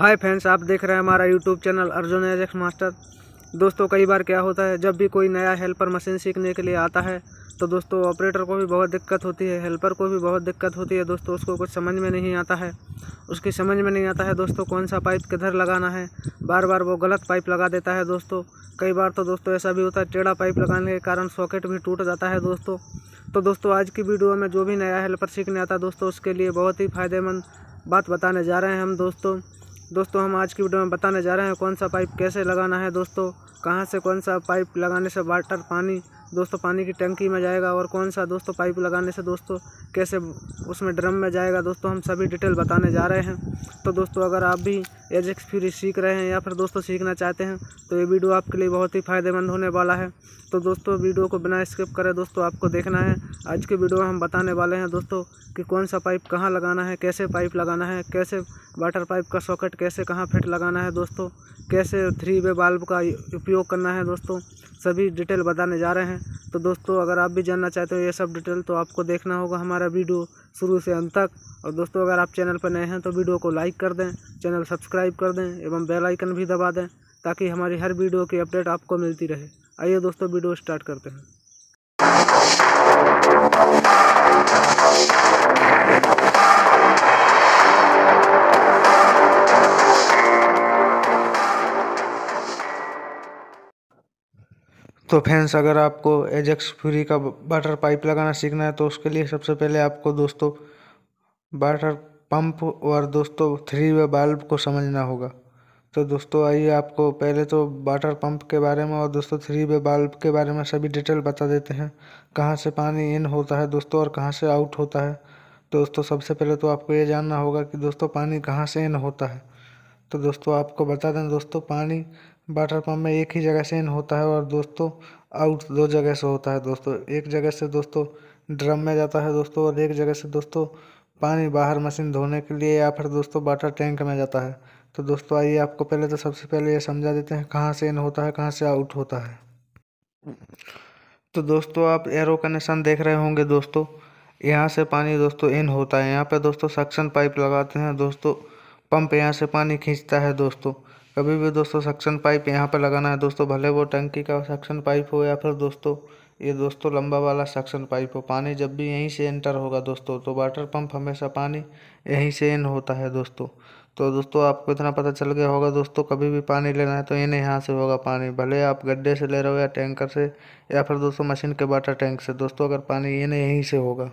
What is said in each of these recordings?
hi friends आप देख रहे हैं हमारा YouTube channel Arjun Ajax master दोस्तों कई बार क्या होता है जब भी कोई नया हेल्पर मशीन सीखने के लिए आता है तो दोस्तों ऑपरेटर को भी बहुत दिक्कत होती है हेल्पर को भी बहुत दिक्कत होती है दोस्तों उसको कुछ समझ में नहीं आता है उसकी समझ में नहीं आता है दोस्तों कौन सा पाइप किधर लगाना है बार बार वो गलत पाइप लगा देता है दोस्तों कई बार तो दोस्तों ऐसा भी होता है टेढ़ा पाइप लगाने के कारण सॉकेट भी टूट जाता है दोस्तों तो दोस्तों आज की वीडियो में जो भी नया हेल्पर सीखने आता है दोस्तों उसके लिए बहुत ही फ़ायदेमंद बात बताने जा रहे हैं हम दोस्तों दोस्तों हम आज की वीडियो में बताने जा रहे हैं कौन सा पाइप कैसे लगाना है दोस्तों कहाँ से कौन सा पाइप लगाने से वाटर पानी दोस्तों पानी की टंकी में जाएगा और कौन सा दोस्तों पाइप लगाने से दोस्तों कैसे उसमें ड्रम में जाएगा दोस्तों हम सभी डिटेल बताने जा रहे हैं तो दोस्तों अगर आप भी एज एक्सपीरियंस सीख रहे हैं या फिर दोस्तों सीखना चाहते हैं तो ये वीडियो आपके लिए बहुत ही फ़ायदेमंद होने वाला है तो दोस्तों वीडियो को बिना स्किप करें दोस्तों आपको देखना है आज के वीडियो में हम बताने वाले हैं दोस्तों कि कौन सा पाइप कहाँ लगाना है कैसे पाइप लगाना है कैसे वाटर पाइप का सॉकेट कैसे कहाँ फिट लगाना है दोस्तों कैसे थ्री वे बाल्ब का उपयोग करना है दोस्तों सभी डिटेल बताने जा रहे हैं तो दोस्तों अगर आप भी जानना चाहते हो ये सब डिटेल तो आपको देखना होगा हमारा वीडियो शुरू से अंत तक और दोस्तों अगर आप चैनल पर नए हैं तो वीडियो को लाइक कर दें चैनल सब्सक्राइब कर दें एवं बेल आइकन भी दबा दें ताकि हमारी हर वीडियो की अपडेट आपको मिलती रहे आइए दोस्तों वीडियो स्टार्ट करते हैं तो फ्रेंड्स अगर आपको एजेक्स फ्री का वाटर पाइप लगाना सीखना है तो उसके लिए सबसे पहले आपको दोस्तों वाटर पंप और दोस्तों थ्री वे बल्ब को समझना होगा तो दोस्तों आइए आपको पहले तो वाटर पंप के बारे में और दोस्तों थ्री वे बाल्ब के बारे में सभी डिटेल बता देते हैं कहाँ से पानी इन होता है दोस्तों और कहाँ से आउट होता है तो दोस्तों सबसे पहले तो आपको ये जानना होगा कि दोस्तों पानी कहाँ से इन होता है तो दोस्तों आपको बता दें दोस्तों पानी वाटर पम्प में एक ही जगह से इन होता है और दोस्तों आउट दो जगह से होता है दोस्तों एक जगह से दोस्तों ड्रम में जाता है दोस्तों और एक जगह से दोस्तों पानी बाहर मशीन धोने के लिए या फिर दोस्तों वाटर टैंक में जाता है तो दोस्तों आइए आपको पहले तो सबसे पहले ये समझा देते हैं कहाँ से इन होता है कहाँ से आउट होता है तो दोस्तों आप एरो का निशान देख रहे होंगे दोस्तों यहाँ से पानी दोस्तों इन होता है यहाँ पर दोस्तों सक्शन पाइप लगाते हैं दोस्तों पंप यहाँ से पानी खींचता है दोस्तों कभी भी दोस्तों सक्शन पाइप यहाँ पर लगाना है दोस्तों भले वो टंकी का सक्शन पाइप हो या फिर दोस्तों ये दोस्तों लंबा वाला सक्शन पाइप हो पानी जब भी यहीं से एंटर होगा दोस्तों तो वाटर पंप हमेशा पानी यहीं से इन होता है दोस्तों तो दोस्तों आपको इतना पता चल गया होगा दोस्तों कभी भी पानी लेना है तो इन यहाँ से होगा पानी भले आप गड्ढे से ले रहे हो या टैंकर से या फिर दोस्तों मशीन के वाटर टैंक से दोस्तों अगर पानी इन यहीं से होगा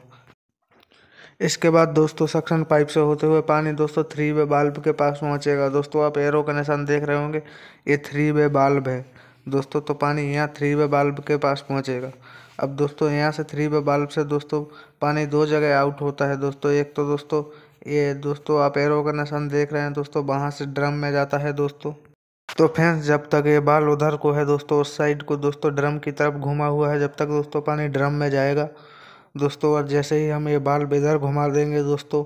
इसके बाद दोस्तों सक्शन पाइप से होते हुए पानी दोस्तों थ्री वे बाल्ब के पास पहुंचेगा दोस्तों आप एरो का निशान देख रहे होंगे ये थ्री वे बाल्ब है दोस्तों तो पानी यहाँ थ्री वे बाल्ब के पास पहुँचेगा अब दोस्तों यहाँ से थ्री वे बाल्ब से दोस्तों पानी दो जगह आउट होता है दोस्तों एक तो दोस्तों ये दोस्तों आप एरो का निशान देख रहे हैं दोस्तों वहाँ से ड्रम में जाता है दोस्तों तो फैंस जब तक ये बाल उधर को है दोस्तों उस साइड को दोस्तों ड्रम की तरफ घुमा हुआ है जब तक दोस्तों पानी ड्रम में जाएगा दोस्तों और जैसे ही हम ये बाल बेधर घुमा देंगे दोस्तों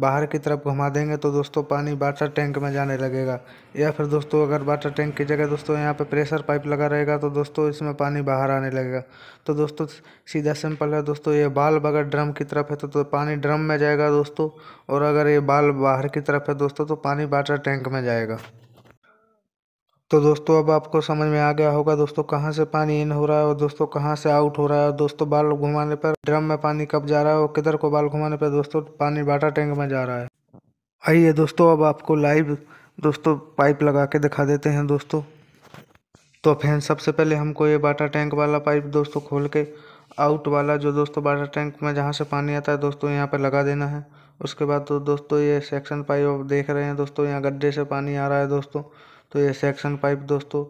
बाहर की तरफ घुमा देंगे तो दोस्तों पानी वाटर टैंक में जाने लगेगा या फिर दोस्तों अगर वाटर टैंक की जगह दोस्तों यहाँ पे प्रेशर पाइप लगा रहेगा तो दोस्तों इसमें पानी बाहर आने लगेगा तो दोस्तों सीधा सिंपल है दोस्तों ये बाल अगर ड्रम की तरफ है तो, तो पानी ड्रम में जाएगा दोस्तों और अगर ये बाल बाहर की तरफ है दोस्तों तो पानी वाटर टैंक में जाएगा तो दोस्तों अब आपको समझ में आ गया होगा दोस्तों कहाँ से पानी इन हो रहा है और दोस्तों कहाँ से आउट हो रहा है और दोस्तों बाल घुमाने पर ड्रम में पानी कब जा रहा है और किधर को बाल घुमाने पर दोस्तों पानी वाटर टैंक में जा रहा है आइए दोस्तों अब आपको लाइव दोस्तों पाइप लगा के दिखा देते हैं दोस्तों तो फैन सबसे पहले हमको ये वाटर टैंक वाला पाइप दोस्तों खोल के आउट वाला जो दोस्तों वाटर टैंक में जहाँ से पानी आता है दोस्तों यहाँ पर लगा देना है उसके बाद तो दोस्तों ये सेक्शन पाइप देख रहे हैं दोस्तों यहाँ गड्ढे से पानी आ रहा है दोस्तों तो ये सेक्शन पाइप दोस्तों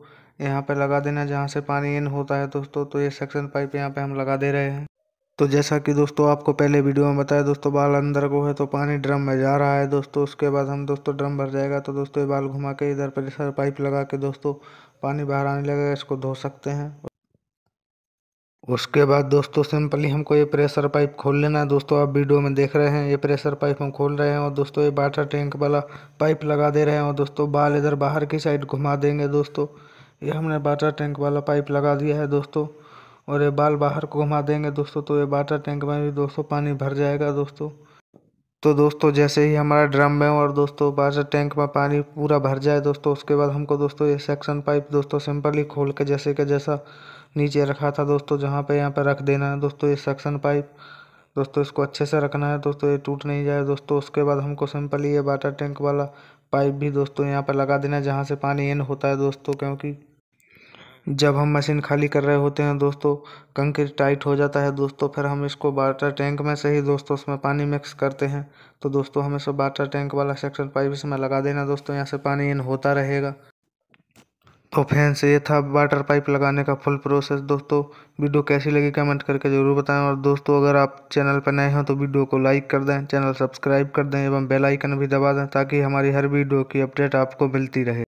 यहाँ पर लगा देना जहाँ से पानी इन होता है दोस्तों तो ये सेक्शन पाइप यहाँ पे हम लगा दे रहे हैं तो जैसा कि दोस्तों आपको पहले वीडियो में बताया दोस्तों बाल अंदर को है तो पानी ड्रम में जा रहा है दोस्तों उसके बाद हम दोस्तों ड्रम भर जाएगा तो दोस्तों ये बाल घुमा के इधर प्रेशर पाइप लगा के दोस्तों पानी बाहर आने लगेगा इसको धो सकते हैं उसके बाद दोस्तों सिंपली हमको ये प्रेशर पाइप खोल लेना है दोस्तों आप वीडियो में देख रहे हैं ये प्रेशर पाइप हम खोल रहे हैं और दोस्तों ये वाटर टैंक वाला पाइप लगा दे रहे हैं और दोस्तों बाल इधर बाहर की साइड घुमा देंगे दोस्तों ये हमने वाटर टैंक वाला पाइप लगा दिया है दोस्तों और ये बाल बाहर को घुमा देंगे दोस्तों तो ये वाटर टैंक में भी दोस्तों पानी भर जाएगा दोस्तों तो दोस्तों जैसे ही हमारा ड्रम में और दोस्तों वाटर टैंक में पानी पूरा भर जाए दोस्तों उसके बाद हमको दोस्तों ये सेक्शन पाइप दोस्तों सिंपली खोल के जैसे के जैसा नीचे रखा था दोस्तों जहाँ पे यहाँ पे रख देना है दोस्तों ये सेक्शन पाइप दोस्तों इसको अच्छे से रखना है दोस्तों ये टूट नहीं जाए दोस्तों उसके बाद हमको सिंपली ये वाटर टैंक वाला पाइप भी दोस्तों यहाँ पर लगा देना है जहाँ से पानी इन होता है दोस्तों क्योंकि जब हम मशीन खाली कर रहे होते हैं दोस्तों कंक्रीट टाइट हो जाता है दोस्तों फिर हम इसको वाटर टैंक में से ही दोस्तों उसमें पानी मिक्स करते हैं तो दोस्तों हमें सब वाटर टैंक वाला सेक्शन पाइप इसमें लगा देना दोस्तों यहाँ से पानी इन होता रहेगा तो से ये था वाटर पाइप लगाने का फुल प्रोसेस दोस्तों वीडियो कैसी लगी कमेंट करके ज़रूर बताएं और दोस्तों अगर आप चैनल पर नए हों तो वीडियो को लाइक कर दें चैनल सब्सक्राइब कर दें एवं बेल आइकन भी दबा दें ताकि हमारी हर वीडियो की अपडेट आपको मिलती रहे